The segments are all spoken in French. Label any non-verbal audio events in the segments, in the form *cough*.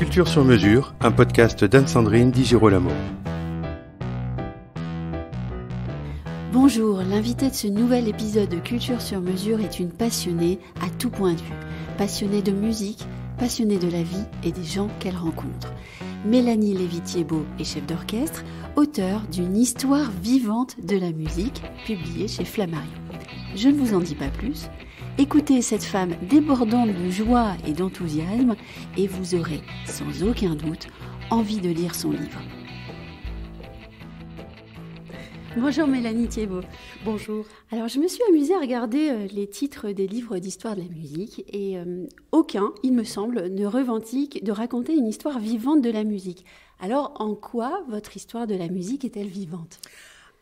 Culture sur mesure, un podcast d'Anne-Sandrine Di Bonjour, l'invitée de ce nouvel épisode de Culture sur mesure est une passionnée à tout point de vue. Passionnée de musique, passionnée de la vie et des gens qu'elle rencontre. Mélanie lévy est chef d'orchestre, auteur d'une histoire vivante de la musique, publiée chez Flammarion. Je ne vous en dis pas plus, Écoutez cette femme débordante de joie et d'enthousiasme et vous aurez sans aucun doute envie de lire son livre. Bonjour Mélanie Thiebaud. Bonjour. Alors je me suis amusée à regarder euh, les titres des livres d'histoire de la musique et euh, aucun, il me semble, ne revendique de raconter une histoire vivante de la musique. Alors en quoi votre histoire de la musique est-elle vivante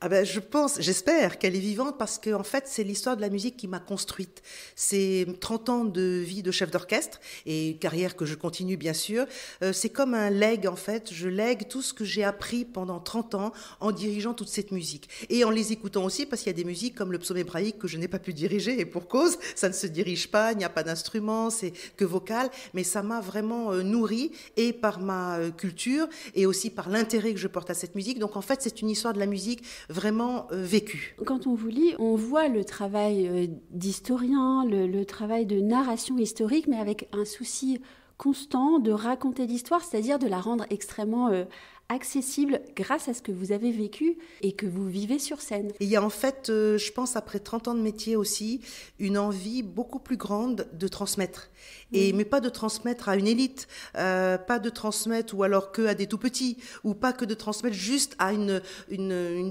ah ben, je pense, j'espère qu'elle est vivante parce que en fait c'est l'histoire de la musique qui m'a construite. C'est 30 ans de vie de chef d'orchestre et carrière que je continue bien sûr. Euh, c'est comme un leg en fait, je lègue tout ce que j'ai appris pendant 30 ans en dirigeant toute cette musique et en les écoutant aussi parce qu'il y a des musiques comme le psaume hébraïque que je n'ai pas pu diriger et pour cause, ça ne se dirige pas, il n'y a pas d'instrument, c'est que vocal, mais ça m'a vraiment euh, nourri et par ma euh, culture et aussi par l'intérêt que je porte à cette musique. Donc en fait, c'est une histoire de la musique vraiment euh, vécu. Quand on vous lit, on voit le travail euh, d'historien, le, travail de narration historique, mais avec un souci constant de raconter l'histoire, c'est-à-dire de la rendre extrêmement euh, accessible grâce à ce que vous avez vécu et que vous vivez sur scène. Il y a en fait, euh, je pense, après 30 ans de métier aussi, une envie beaucoup plus grande de transmettre. Et, Mais pas de transmettre à une élite, euh, pas de transmettre ou alors que à des tout petits, ou pas que de transmettre juste à une, une,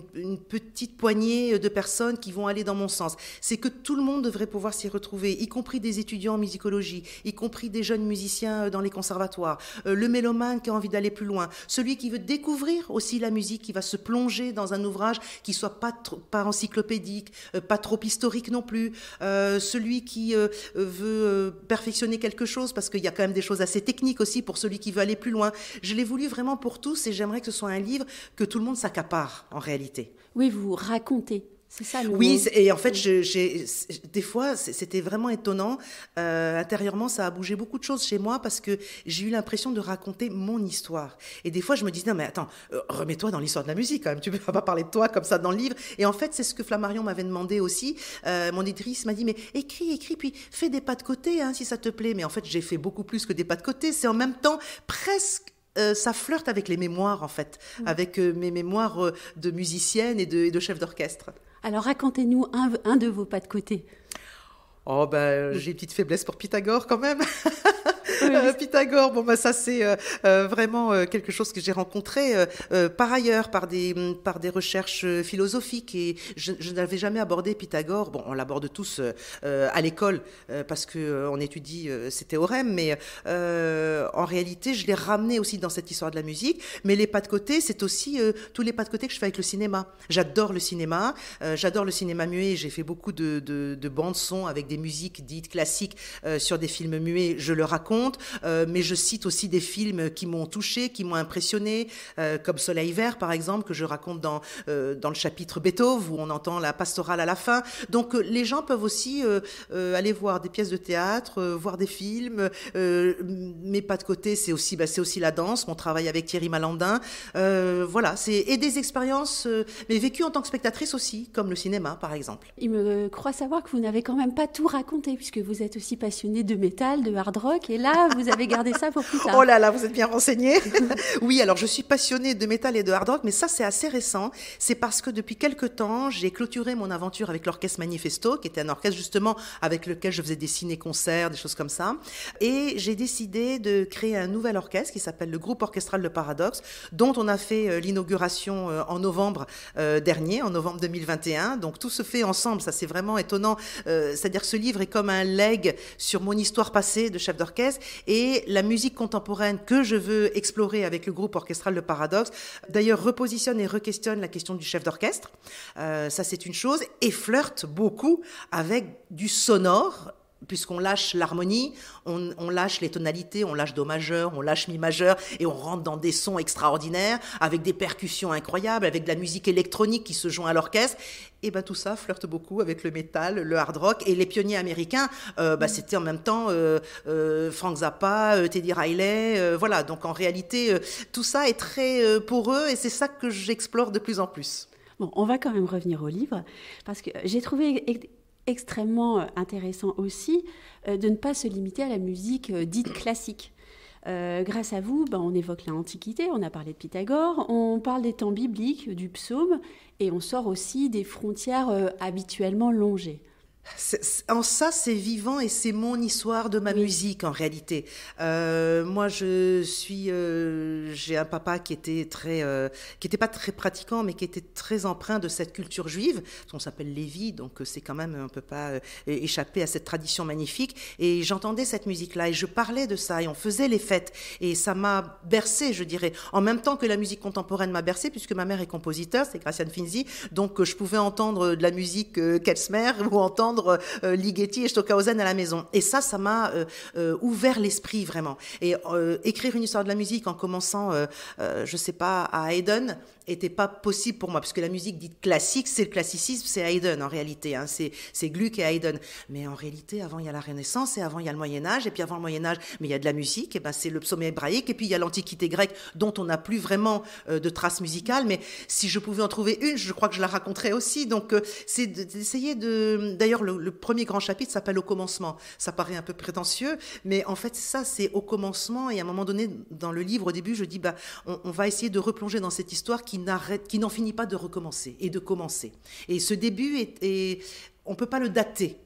petite poignée de personnes qui vont aller dans mon sens. C'est que tout le monde devrait pouvoir s'y retrouver, y compris des étudiants en musicologie, y compris des jeunes musiciens euh, dans les conservatoires, le mélomane qui a envie d'aller plus loin, celui qui veut découvrir aussi la musique, qui va se plonger dans un ouvrage qui soit pas, pas encyclopédique, euh, pas trop historique non plus. Euh, celui qui euh, veut perfectionner quelque chose, parce qu'il y a quand même des choses assez techniques aussi pour celui qui veut aller plus loin. Je l'ai voulu vraiment pour tous et j'aimerais que ce soit un livre que tout le monde s'accapare en réalité. Oui, vous racontez c'est ça Oui, et en fait, je, des fois, c'était vraiment étonnant. Euh, intérieurement, ça a bougé beaucoup de choses chez moi parce que j'ai eu l'impression de raconter mon histoire. Et des fois, je me disais, non, mais attends, euh, remets-toi dans l'histoire de la musique quand même. Tu ne peux pas parler de toi comme ça dans le livre. Et en fait, c'est ce que Flammarion m'avait demandé aussi. Euh, mon éditrice m'a dit, mais écris, écris, puis fais des pas de côté hein, si ça te plaît. Mais en fait, j'ai fait beaucoup plus que des pas de côté. C'est en même temps presque ça flirte avec les mémoires en fait, mmh. avec mes mémoires de musicienne et de, et de chef d'orchestre. Alors racontez-nous un, de vos pas de côté. Oh ben, j'ai une petite faiblesse pour Pythagore quand même. *laughs* Euh, Pythagore. Bon, bah, ça, c'est euh, euh, vraiment quelque chose que j'ai rencontré par ailleurs, par des, mm, par des recherches philosophiques. Et je, n'avais jamais abordé Pythagore. Bon, on l'aborde tous à l'école parce qu'on étudie ses théorèmes, mais en réalité, je l'ai ramené aussi dans cette histoire de la musique. Mais les pas de côté, c'est aussi tous les pas de côté que je fais avec le cinéma. J'adore le cinéma. J'adore le cinéma muet. J'ai fait beaucoup de, de, de bandes-sons avec des musiques dites classiques sur des films muets. Je le raconte. Euh, mais je cite aussi des films qui m'ont touché, qui m'ont impressionné, euh, comme Soleil Vert par exemple, que je raconte dans, euh, dans le chapitre Beethoven, où on entend la pastorale à la fin. Donc les gens peuvent aussi aller voir des pièces de théâtre, voir des films, mais pas de côté, c'est aussi, bah, c'est aussi la danse, mon travail avec Thierry Malandin. voilà, c'est, et des expériences, mais vécues en tant que spectatrice aussi, comme le cinéma par exemple. Il me croit savoir que vous n'avez quand même pas tout raconté, puisque vous êtes aussi passionné de métal, de hard rock, et là, vous avez gardé ça pour plus tard. Oh là là, vous êtes bien renseigné. *laughs* oui, alors je suis passionnée de métal et de hard rock, mais ça c'est assez récent. C'est parce que depuis quelques temps, j'ai clôturé mon aventure avec l'orchestre Manifesto, qui était un orchestre justement avec lequel je faisais des ciné-concerts, des choses comme ça. Et j'ai décidé de créer un nouvel orchestre qui s'appelle le Groupe Orchestral Le Paradoxe, dont on a fait euh, l'inauguration euh, en novembre euh, dernier, en novembre 2021. Donc tout se fait ensemble, ça c'est vraiment étonnant. C'est-à-dire que ce livre est comme un leg sur mon histoire passée de chef d'orchestre et la musique contemporaine que je veux explorer avec le groupe orchestral Le Paradoxe, d'ailleurs, repositionne et requestionne la question du chef d'orchestre. Euh, ça, c'est une chose. Et flirte beaucoup avec du sonore puisqu'on lâche l'harmonie, on, lâche les tonalités, on lâche Do majeur, on lâche Mi majeur, et on rentre dans des sons extraordinaires, avec des percussions incroyables, avec de la musique électronique qui se joint à l'orchestre. Et ben tout ça flirte beaucoup avec le métal, le hard rock, et les pionniers américains, euh, bah, mm. c'était en même temps euh, euh, Frank Zappa, Teddy Riley, voilà. Donc en réalité, tout ça est très pour eux, et c'est ça que j'explore de plus en plus. Bon, on va quand même revenir au livre, parce que j'ai trouvé extrêmement euh, intéressant aussi euh, de ne pas se limiter à la musique euh, dite classique. grâce à vous, ben, on évoque l'Antiquité, on a parlé de Pythagore, on parle des temps bibliques, du psaume, et on sort aussi des frontières habituellement longées en ça, c'est vivant et c'est mon histoire de ma musique en réalité. Euh, moi, je suis, euh, j'ai un papa qui était très, euh, qui n'était pas très pratiquant, mais qui était très empreint de cette culture juive. On s'appelle Lévi, donc c'est quand même, on peut pas échapper à cette tradition magnifique. Et j'entendais cette musique-là et je parlais de ça et on faisait les fêtes et ça m'a bercé, je dirais, en même temps que la musique contemporaine m'a bercé puisque ma mère est compositeur, c'est Graciane Finzi, donc je pouvais entendre de la musique Kelsmer ou entendre euh, Ligeti et Stockhausen à la maison. Et ça, ça m'a euh, euh, ouvert l'esprit vraiment. Et écrire une histoire de la musique en commençant, je sais pas, à Haydn, était pas possible pour moi, puisque la musique dite classique, c'est le classicisme, c'est Haydn en réalité, hein, c'est Gluck et Haydn. Mais en réalité, avant il y a la Renaissance, et avant il y a le Moyen Âge, et puis avant le Moyen Âge, mais il y a de la musique, et ben c'est le psaume hébraïque, et puis il y a l'Antiquité grecque, dont on n'a plus vraiment euh, de traces musicales. Mais si je pouvais en trouver une, je crois que je la raconterais aussi. Donc euh, c'est d'essayer de. D'ailleurs, le, premier grand chapitre s'appelle Au commencement. Ça paraît un peu prétentieux, mais en fait ça, c'est au commencement. Et à un moment donné, dans le livre, au début, je dis bah on, on va essayer de replonger dans cette histoire qui qui qui n'en finit pas de recommencer et de commencer. Et ce début on ne on peut pas le dater.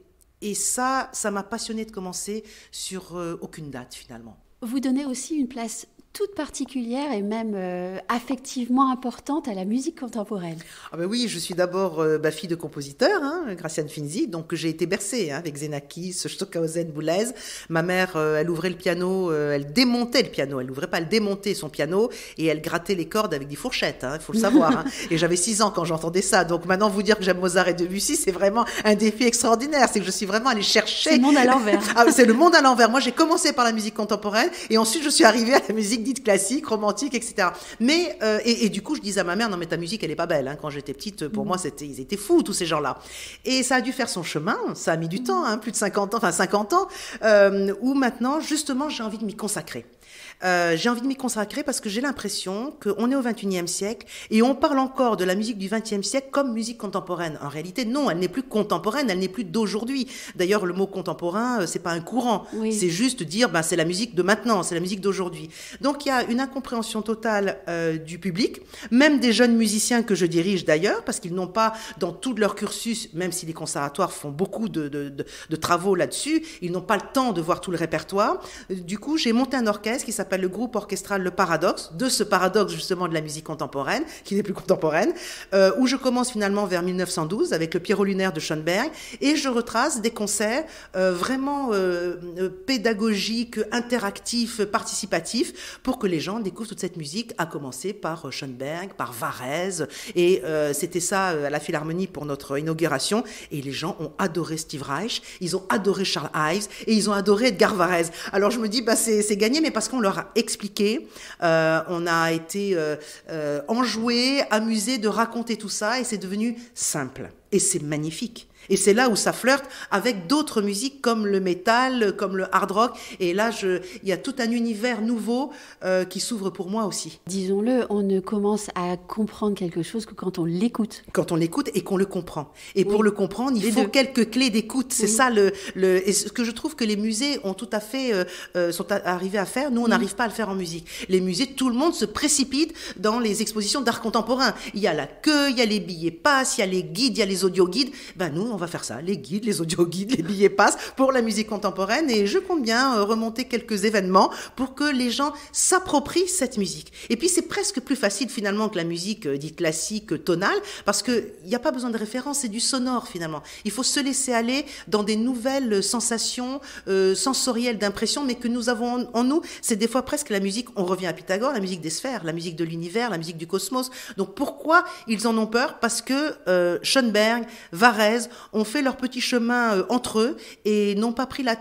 Et ça, ça m'a passionné de commencer sur euh, aucune date finalement. Vous donnez aussi une place toute particulière et même euh, affectivement importante à la musique contemporaine. Ah ben oui, je suis d'abord ma euh, bah, fille de compositeur, hein, Graciane Finzi, donc j'ai été bercée hein, avec Zenakis, Stockhausen, Boulez. Ma mère, euh, elle ouvrait le piano, elle démontait le piano, elle n'ouvrait pas, elle démontait son piano et elle grattait les cordes avec des fourchettes, hein, il faut le savoir. *laughs* et j'avais 6 ans quand j'entendais ça, donc maintenant vous dire que j'aime Mozart et Debussy, c'est vraiment un défi extraordinaire, c'est que je suis vraiment allée chercher... C'est le monde à l'envers. *laughs* Ah, c'est le monde à l'envers. Moi j'ai commencé par la musique contemporaine et ensuite je suis arrivée à la musique dites classique, romantique, etc. Mais, euh, et, du coup, je disais à ma mère, non, mais ta musique, elle est pas belle. Hein. Quand j'étais petite, pour mm. moi, c'était, ils étaient fous, tous ces gens-là. Et ça a dû faire son chemin. Ça a mis du temps, hein, plus de 50 ans, enfin 50 ans, euh, où maintenant, justement, j'ai envie de m'y consacrer. Euh, j'ai envie de m'y consacrer parce que j'ai l'impression qu'on est au 21e siècle et on parle encore de la musique du 20e siècle comme musique contemporaine. En réalité, non, elle n'est plus contemporaine, elle n'est plus d'aujourd'hui. D'ailleurs, le mot contemporain, euh, c'est pas un courant. C'est juste dire, ben, c'est la musique de maintenant, c'est la musique d'aujourd'hui. Donc, il y a une incompréhension totale euh, du public, même des jeunes musiciens que je dirige d'ailleurs, parce qu'ils n'ont pas dans tout leur cursus, même si les conservatoires font beaucoup de, de, de, de travaux là-dessus, ils n'ont pas le temps de voir tout le répertoire. Du coup, j'ai monté un orchestre qui s'appelle le groupe orchestral Le Paradoxe, de ce paradoxe justement de la musique contemporaine, qui n'est plus contemporaine, euh, où je commence finalement vers 1912 avec le Pierrot lunaire de Schoenberg, et je retrace des concerts euh, vraiment euh, pédagogiques, interactifs, participatifs, pour que les gens découvrent toute cette musique, à commencer par Schoenberg, par Varese, et c'était ça à la Philharmonie pour notre inauguration, et les gens ont adoré Steve Reich, ils ont adoré Charles Ives, et ils ont adoré Edgar Varese. Alors je me dis, bah, c'est gagné, mais parce qu'on leur a expliqué, euh, on a été euh, euh, enjoué, amusé de raconter tout ça et c'est devenu simple. Et c'est magnifique. Et c'est là où ça flirte avec d'autres musiques comme le métal, comme le hard rock. Et là, je, il y a tout un univers nouveau euh, qui s'ouvre pour moi aussi. Disons-le, on ne commence à comprendre quelque chose que quand on l'écoute. Quand on l'écoute et qu'on le comprend. Et pour le comprendre, il faut quelques clés d'écoute. C'est ça le, le et ce que je trouve que les musées ont tout à fait euh, euh sont arrivés à faire. Nous, on n'arrive pas à le faire en musique. Les musées, tout le monde se précipite dans les expositions d'art contemporain. Il y a la queue, il y a les billets pass il y a les guides, il y a les audio guides. Ben nous, on va faire ça, les guides, les audio-guides, les billets passent pour la musique contemporaine et je compte bien euh, remonter quelques événements pour que les gens s'approprient cette musique. Et puis c'est presque plus facile finalement que la musique euh, dite classique, tonale, parce qu'il n'y a pas besoin de référence, c'est du sonore finalement. Il faut se laisser aller dans des nouvelles sensations euh, sensorielles d'impression, mais que nous avons en, nous. C'est des fois presque la musique, on revient à Pythagore, la musique des sphères, la musique de l'univers, la musique du cosmos. Donc pourquoi ils en ont peur Parce que Schoenberg, Varese ont fait leur petit chemin euh, entre eux et n'ont pas pris la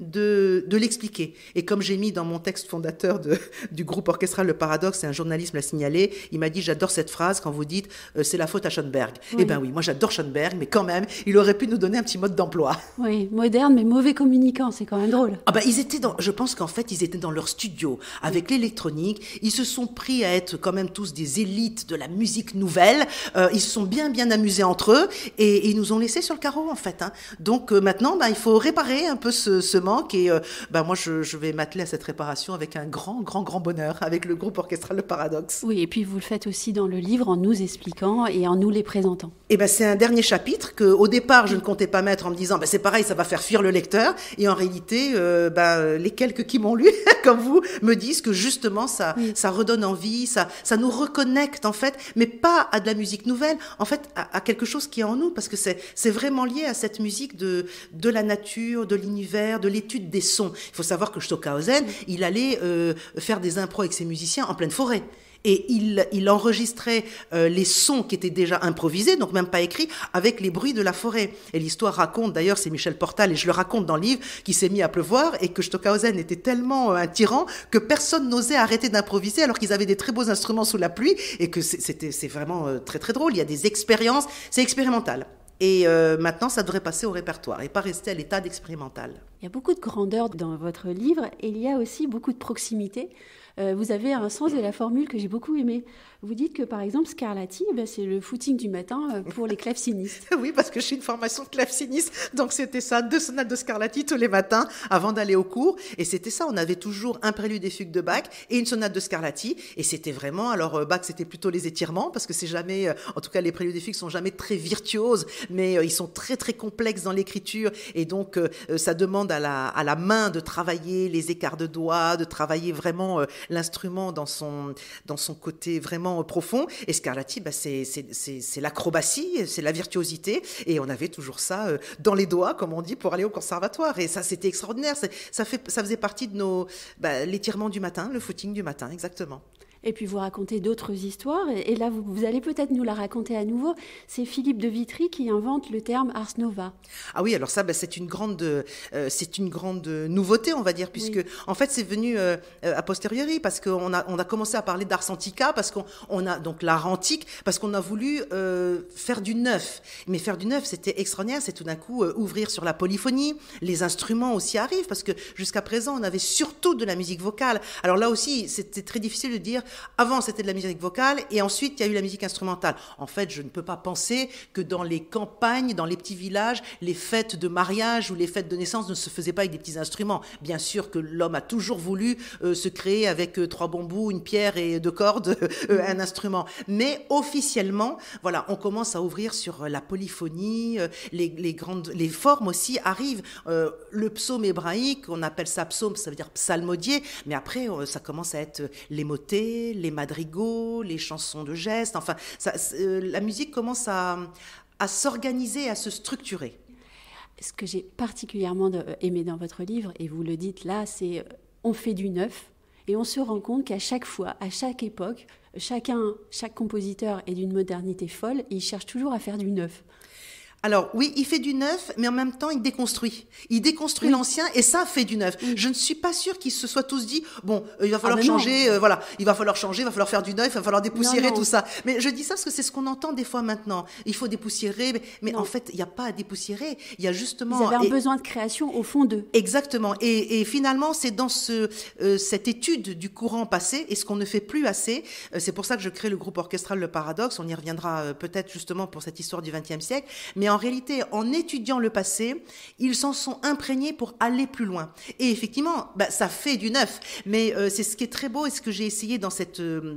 de, l'expliquer. Et comme j'ai mis dans mon texte fondateur de, *laughs* du groupe orchestral Le Paradoxe, et un journaliste l'a signalé, il m'a dit j'adore cette phrase quand vous dites euh, c'est la faute à Schoenberg. et eh ben bien oui, moi j'adore Schoenberg, mais quand même, il aurait pu nous donner un petit mode d'emploi. *laughs* Oui, moderne mais mauvais communicant, c'est quand même drôle. Ah ben ils étaient dans, je pense qu'en fait ils étaient dans leur studio avec l'électronique, ils se sont pris à être quand même tous des élites de la musique nouvelle, euh, ils se sont bien bien amusés entre eux et, ils nous ont laissés sur le carreau en fait. Hein. Donc euh, maintenant, ben, il faut réparer un peu ce ce, manque. Et euh, bah, moi, je, vais m'atteler à cette réparation avec un grand, grand, grand bonheur, avec le groupe orchestral Le Paradoxe. Oui, et puis vous le faites aussi dans le livre en nous expliquant et en nous les présentant. Et eh ben c'est un dernier chapitre que, au départ, je ne comptais pas mettre en me disant, bah, c'est pareil, ça va faire fuir le lecteur. Et en réalité, euh, bah, les quelques qui m'ont lu, *laughs* comme vous, me disent que justement, ça, ça redonne envie, ça, ça nous reconnecte en fait, mais pas à de la musique nouvelle, en fait, à, quelque chose qui est en nous, parce que c'est vraiment lié à cette musique de, de la nature, de l'ignorance de l'étude des sons. Il faut savoir que Stockhausen, il allait euh, faire des impros avec ses musiciens en pleine forêt et il, enregistrait euh, les sons qui étaient déjà improvisés, donc même pas écrits, avec les bruits de la forêt. Et l'histoire raconte, d'ailleurs, c'est Michel Portal, et je le raconte dans le livre, qui s'est mis à pleuvoir et que Stockhausen était tellement euh, un tyran que personne n'osait arrêter d'improviser alors qu'ils avaient des très beaux instruments sous la pluie et que c'était c'est vraiment très très drôle. Il y a des expériences, c'est expérimental. Et euh, maintenant, ça devrait passer au répertoire et pas rester à l'état d'expérimental. Il y a beaucoup de grandeur dans votre livre et il y a aussi beaucoup de proximité euh, vous avez un sens de la formule que j'ai beaucoup aimé. Vous dites que, par exemple, Scarlatti, ben, c'est le footing du matin euh, pour les clavecinistes. *laughs* oui, parce que je suis une formation de claveciniste, donc c'était ça, deux sonates de Scarlatti tous les matins avant d'aller au cours. Et c'était ça, on avait toujours un prélude des fugues de Bach et une sonate de Scarlatti. Et c'était vraiment, alors euh, Bach, c'était plutôt les étirements, parce que c'est jamais, en tout cas, les préludes des fugues sont jamais très virtuoses, mais ils sont très, très complexes dans l'écriture. Et donc, ça demande à la, à la main de travailler les écarts de doigts, de travailler vraiment l'instrument dans son, côté vraiment profond. Et Scarlatti, bah, c'est l'acrobatie, c'est la virtuosité. Et on avait toujours ça euh, dans les doigts, comme on dit, pour aller au conservatoire. Et ça, c'était extraordinaire. Ça, faisait partie de nos bah, l'étirement du matin, le footing du matin, exactement et puis vous racontez d'autres histoires. Et, là, vous, allez peut-être nous la raconter à nouveau. C'est Philippe de Vitry qui invente le terme Ars Nova. Ah oui, alors ça, bah, c'est une grande, euh, c'est une grande nouveauté, on va dire, puisque en fait, c'est venu euh, euh, a posteriori parce qu'on a, on a commencé à parler d'Ars Antica, parce qu'on a donc l'art antique, parce qu'on a voulu faire du neuf. Mais faire du neuf, c'était extraordinaire. C'est tout d'un coup ouvrir sur la polyphonie. Les instruments aussi arrivent parce que jusqu'à présent, on avait surtout de la musique vocale. Alors là aussi, c'était très difficile de dire avant, c'était de la musique vocale et ensuite, il y a eu la musique instrumentale. En fait, je ne peux pas penser que dans les campagnes, dans les petits villages, les fêtes de mariage ou les fêtes de naissance ne se faisaient pas avec des petits instruments. Bien sûr que l'homme a toujours voulu euh, se créer avec euh, trois bambous, une pierre et deux cordes, *laughs* euh, un instrument. Mais officiellement, voilà, on commence à ouvrir sur la polyphonie, les, grandes, les formes aussi arrivent. le psaume hébraïque, on appelle ça psaume, ça veut dire psalmodier, mais après, ça commence à être les motets, les madrigaux, les chansons de gestes. Enfin, euh, la musique commence à, à s'organiser, à se structurer. Ce que j'ai particulièrement euh, aimé dans votre livre, et vous le dites là, c'est euh, on fait du neuf et on se rend compte qu'à chaque fois, à chaque époque, chacun, chaque compositeur est d'une modernité folle il cherche toujours à faire du neuf. Alors oui, il fait du neuf, mais en même temps, il déconstruit. Il déconstruit l'ancien et ça fait du neuf. Je ne suis pas sûre qu'ils se soient tous dit bon, euh, il va ah, falloir changer, euh, voilà, il va falloir changer, il va falloir faire du neuf, il va falloir dépoussiérer tout ça. Mais je dis ça parce que c'est ce qu'on entend des fois maintenant. Il faut dépoussiérer, mais, en fait, il n'y a pas à dépoussiérer. Il y a justement ils avaient un besoin de création au fond d'eux. Exactement. Et, finalement, c'est dans ce euh, cette étude du courant passé et ce qu'on ne fait plus assez. c'est pour ça que je crée le groupe orchestral Le Paradoxe. On y reviendra peut-être justement pour cette histoire du XXe siècle, mais en réalité, en étudiant le passé, ils s'en sont imprégnés pour aller plus loin. Et effectivement, bah, ça fait du neuf. Mais euh, c'est ce qui est très beau et ce que j'ai essayé dans cette... Euh,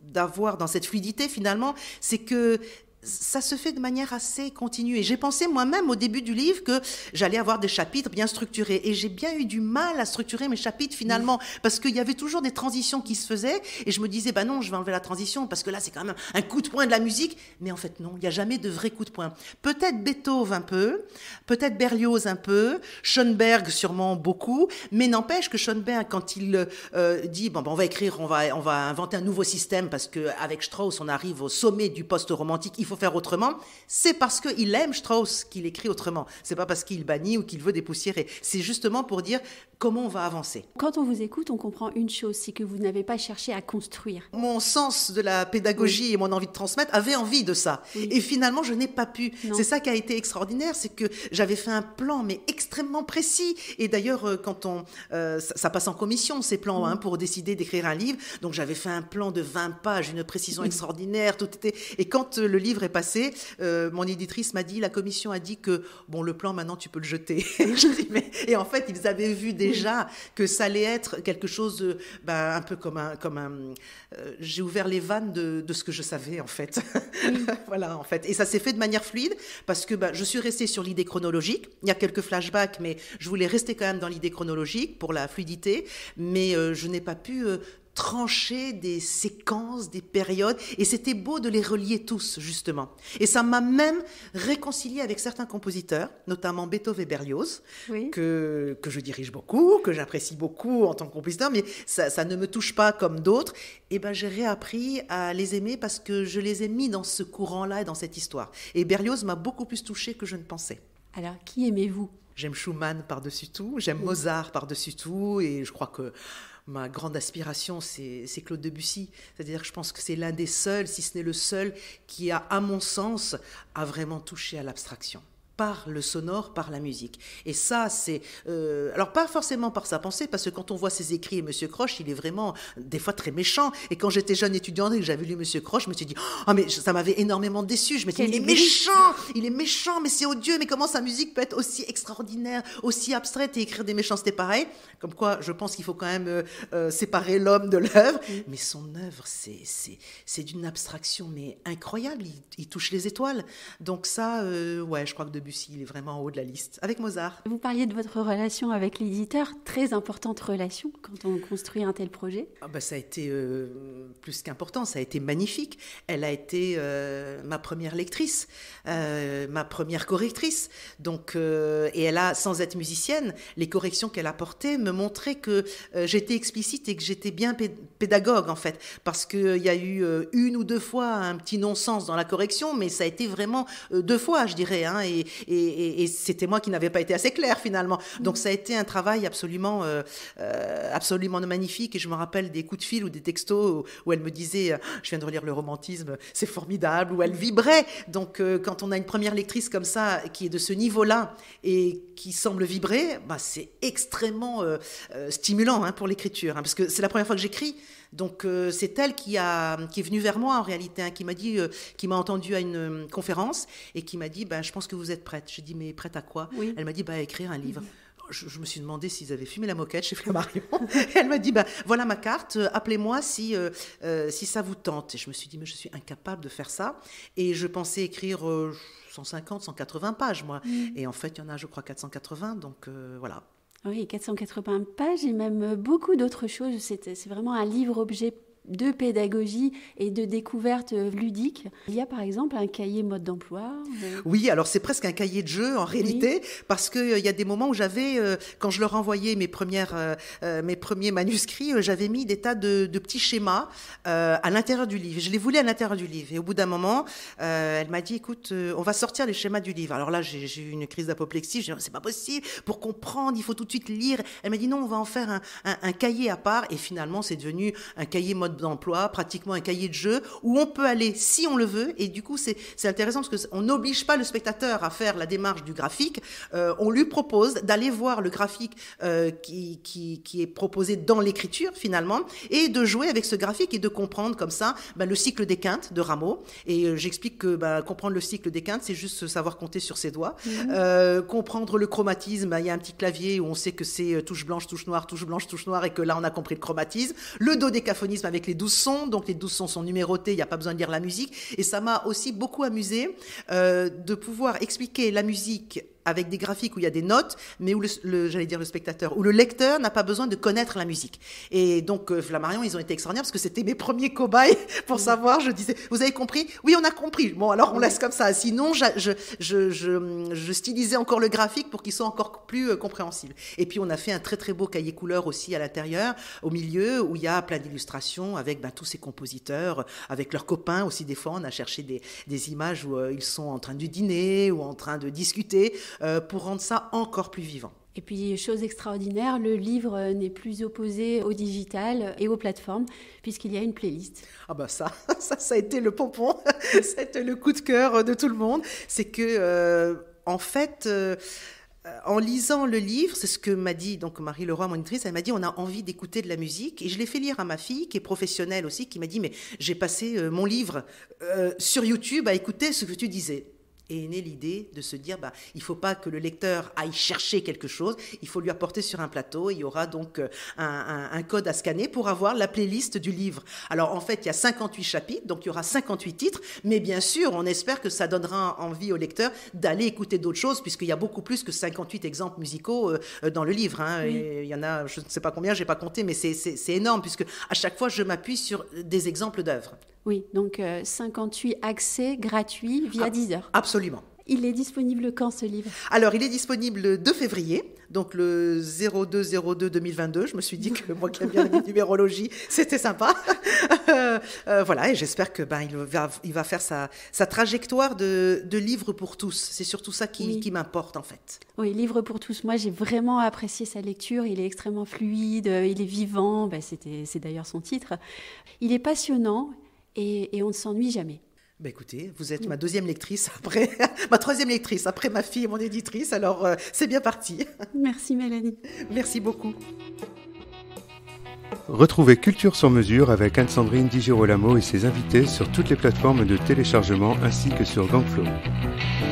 d'avoir dans cette fluidité finalement, c'est que ça se fait de manière assez continue. Et j'ai pensé moi-même au début du livre que j'allais avoir des chapitres bien structurés. Et j'ai bien eu du mal à structurer mes chapitres finalement, parce qu'il y avait toujours des transitions qui se faisaient. Et je me disais, bah non, je vais enlever la transition, parce que là, c'est quand même un coup de poing de la musique. Mais en fait, non, il n'y a jamais de vrai coup de poing. Peut-être Beethoven un peu, peut-être Berlioz un peu, Schoenberg sûrement beaucoup. Mais n'empêche que Schoenberg, quand il euh, dit, bon, ben on va écrire, on va, on va inventer un nouveau système, parce qu'avec Strauss, on arrive au sommet du post-romantique, faire autrement, c'est parce qu'il aime Strauss qu'il écrit autrement. C'est pas parce qu'il bannit ou qu'il veut dépoussiérer. C'est justement pour dire comment on va avancer. Quand on vous écoute, on comprend une chose, c'est que vous n'avez pas cherché à construire. Mon sens de la pédagogie et mon envie de transmettre avait envie de ça. Et finalement, je n'ai pas pu. C'est ça qui a été extraordinaire, c'est que j'avais fait un plan, mais extrêmement précis. Et d'ailleurs, euh, quand on, euh, ça, passe en commission, ces plans, hein, pour décider d'écrire un livre. Donc j'avais fait un plan de 20 pages, une précision extraordinaire, tout était... Et quand euh, le livre passé, euh, mon éditrice m'a dit, la commission a dit que, bon, le plan, maintenant, tu peux le jeter. *laughs* Et en fait, ils avaient vu déjà que ça allait être quelque chose, euh, bah, un peu comme un... Comme un euh, J'ai ouvert les vannes de, de, ce que je savais, en fait. *laughs* voilà, en fait. Et ça s'est fait de manière fluide, parce que bah, je suis restée sur l'idée chronologique. Il y a quelques flashbacks, mais je voulais rester quand même dans l'idée chronologique pour la fluidité, mais je n'ai pas pu trancher des séquences, des périodes, et c'était beau de les relier tous, justement. Et ça m'a même réconcilié avec certains compositeurs, notamment Beethoven et Berlioz, que, que je dirige beaucoup, que j'apprécie beaucoup en tant que compositeur, mais ça, ne me touche pas comme d'autres. Et eh ben j'ai réappris à les aimer parce que je les ai mis dans ce courant-là et dans cette histoire. Et Berlioz m'a beaucoup plus touché que je ne pensais. Alors, qui aimez-vous J'aime Schumann par-dessus tout, j'aime Mozart par-dessus tout, et je crois que ma grande aspiration, c'est Claude Debussy. C'est-à-dire que je pense que c'est l'un des seuls, si ce n'est le seul, qui a, à mon sens, a vraiment touché à l'abstraction par le sonore, par la musique. Et ça, c'est... Euh, alors pas forcément par sa pensée, parce que quand on voit ses écrits et Monsieur Croche, il est vraiment des fois très méchant. Et quand j'étais jeune étudiante et que j'avais lu M. Croche, je me suis dit, oh, mais ça m'avait énormément déçu. Je me il est méchant, il est méchant, mais c'est odieux, mais comment sa musique peut être aussi extraordinaire, aussi abstraite et écrire des méchants, c'était pareil, Comme quoi, je pense qu'il faut quand même euh, euh, séparer l'homme de l'œuvre. Mais son œuvre, c'est d'une abstraction mais incroyable. Il, touche les étoiles. Donc ça, ouais, je crois que il est vraiment en haut de la liste, avec Mozart. Vous parliez de votre relation avec l'éditeur, très importante relation quand on construit un tel projet. Ah bah, ça a été euh, plus qu'important, ça a été magnifique. Elle a été euh, ma première lectrice, euh, ma première correctrice. Donc, et elle a, sans être musicienne, les corrections qu'elle a portées me montraient que j'étais explicite et que j'étais bien pédagogue en fait, parce qu'il y a eu une ou deux fois un petit non-sens dans la correction, mais ça a été vraiment deux fois, je dirais. Hein, et, et, c'était moi qui n'avais pas été assez claire finalement. Donc ça a été un travail absolument, euh, euh, absolument magnifique. Et je me rappelle des coups de fil ou des textos où, elle me disait, euh, je viens de relire le romantisme, c'est formidable, Ou elle vibrait. Donc quand on a une première lectrice comme ça, qui est de ce niveau-là et qui semble vibrer, bah, c'est extrêmement stimulant hein, pour l'écriture, hein, parce que c'est la première fois que j'écris. Donc euh, c'est elle qui, est venue vers moi en réalité, hein, qui m'a dit, euh, qui m'a entendu à une euh, conférence et qui m'a dit, ben, je pense que vous êtes prête. J'ai dit, mais prête à quoi Elle m'a dit, bah, écrire un livre. Mhm. Je, me suis demandé s'ils avaient fumé la moquette chez Flammarion. *laughs* *laughs* elle m'a dit bah, voilà ma carte, appelez-moi si, si ça vous tente. Et je me suis dit mais je suis incapable de faire ça. Et je pensais écrire 150, 180 pages, moi. Mhm. Et en fait, il y en a, je crois, 480. Donc voilà. Oui, 480 pages et même beaucoup d'autres choses. C'est vraiment un livre-objet de pédagogie et de découverte euh, ludique. Il y a par exemple un cahier mode d'emploi. Euh, oui, alors c'est presque un cahier de jeu en réalité, parce qu'il euh, il y a des moments où j'avais, quand je leur envoyais mes, premières, mes premiers manuscrits, j'avais mis des tas de, petits schémas à l'intérieur du livre. Je les voulais à l'intérieur du livre. Et au bout d'un moment, elle m'a dit, écoute, on va sortir les schémas du livre. Alors là, j'ai eu une crise d'apoplexie. Je dit, c'est pas possible. Pour comprendre, il faut tout de suite lire. Elle m'a dit, non, on va en faire un cahier à part. Et finalement, c'est devenu un cahier mode d'emploi, pratiquement un cahier de jeu, où on peut aller si on le veut. Et du coup, c'est intéressant parce qu'on n'oblige pas le spectateur à faire la démarche du graphique. Euh, on lui propose d'aller voir le graphique euh, qui, qui, qui, est proposé dans l'écriture, finalement, et de jouer avec ce graphique et de comprendre comme ça bah, le cycle des quintes de Rameau. Et euh, j'explique que bah, comprendre le cycle des quintes, c'est juste savoir compter sur ses doigts. Mhm. comprendre le chromatisme, bah, il y a un petit clavier où on sait que c'est touche blanche, touche noire, touche blanche, touche noire, et que là, on a compris le chromatisme. Le dodécaphonisme avec les douze sons. Donc les douze sons sont numérotés, il n'y a pas besoin de lire la musique. Et ça m'a aussi beaucoup amusé euh, de pouvoir expliquer la musique avec des graphiques où il y a des notes, mais où le, j'allais dire le spectateur, ou le lecteur n'a pas besoin de connaître la musique. Et donc euh, Flammarion, ils ont été extraordinaires parce que c'était mes premiers cobayes *laughs* pour savoir. Je disais, vous avez compris Oui, on a compris. Bon, alors on laisse comme ça. Sinon, je, je, je, je stylisais encore le graphique pour qu'il soit encore plus euh, compréhensible. Et puis on a fait un très très beau cahier couleur aussi à l'intérieur, au milieu, où il y a plein d'illustrations avec bah, tous ces compositeurs, euh, avec leurs copains aussi. Des fois, on a cherché des, des images où ils sont en train de dîner ou en train de discuter euh, pour rendre ça encore plus vivant. Et puis, chose extraordinaire, le livre n'est plus opposé au digital et aux plateformes, puisqu'il y a une playlist. Ah bah ça, *laughs* ça, a été le pompon, c'est *laughs* le coup de cœur de tout le monde. C'est que, euh, en fait... Euh, en lisant le livre, c'est ce que m'a dit donc Marie Leroy, mon elle m'a dit on a envie d'écouter de la musique et je l'ai fait lire à ma fille qui est professionnelle aussi, qui m'a dit mais j'ai passé mon livre sur YouTube à écouter ce que tu disais. Et est née l'idée de se dire, bah, il ne faut pas que le lecteur aille chercher quelque chose, il faut lui apporter sur un plateau. Il y aura donc euh, un, code à scanner pour avoir la playlist du livre. Alors en fait, il y a 58 chapitres, donc il y aura 58 titres, mais bien sûr, on espère que ça donnera envie au lecteur d'aller écouter d'autres choses, puisqu'il y a beaucoup plus que 58 exemples musicaux euh, dans le livre. Hein. il y en a, je ne sais pas combien, je n'ai pas compté, mais c'est énorme, puisque à chaque fois, je m'appuie sur des exemples d'œuvres. Oui, donc 58 euh, accès gratuits via 10 Deezer. Absolument. Il est disponible quand ce livre Alors, il est disponible le 2 février, donc le 0202 2022. Je me suis dit que moi qui aime bien la *laughs* numérologie, c'était sympa. Euh, euh, voilà, et j'espère que ben, va, faire sa, trajectoire de, livre pour tous. C'est surtout ça qui, m'importe en fait. Oui, livre pour tous. Moi, j'ai vraiment apprécié sa lecture. Il est extrêmement fluide, il est vivant. Ben, c'est d'ailleurs son titre. Il est passionnant, et, on ne s'ennuie jamais. Bah écoutez, vous êtes ma deuxième lectrice après, *laughs* ma troisième lectrice après ma fille et mon éditrice, alors euh, c'est bien parti. *laughs* Merci Mélanie. Merci beaucoup. Retrouvez Culture sans mesure avec Anne-Sandrine Digirolamo et ses invités sur toutes les plateformes de téléchargement ainsi que sur Gangflow.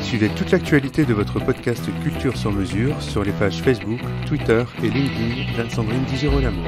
Suivez toute l'actualité de votre podcast Culture sans mesure sur les pages Facebook, Twitter et LinkedIn d'Anne-Sandrine Digirolamo.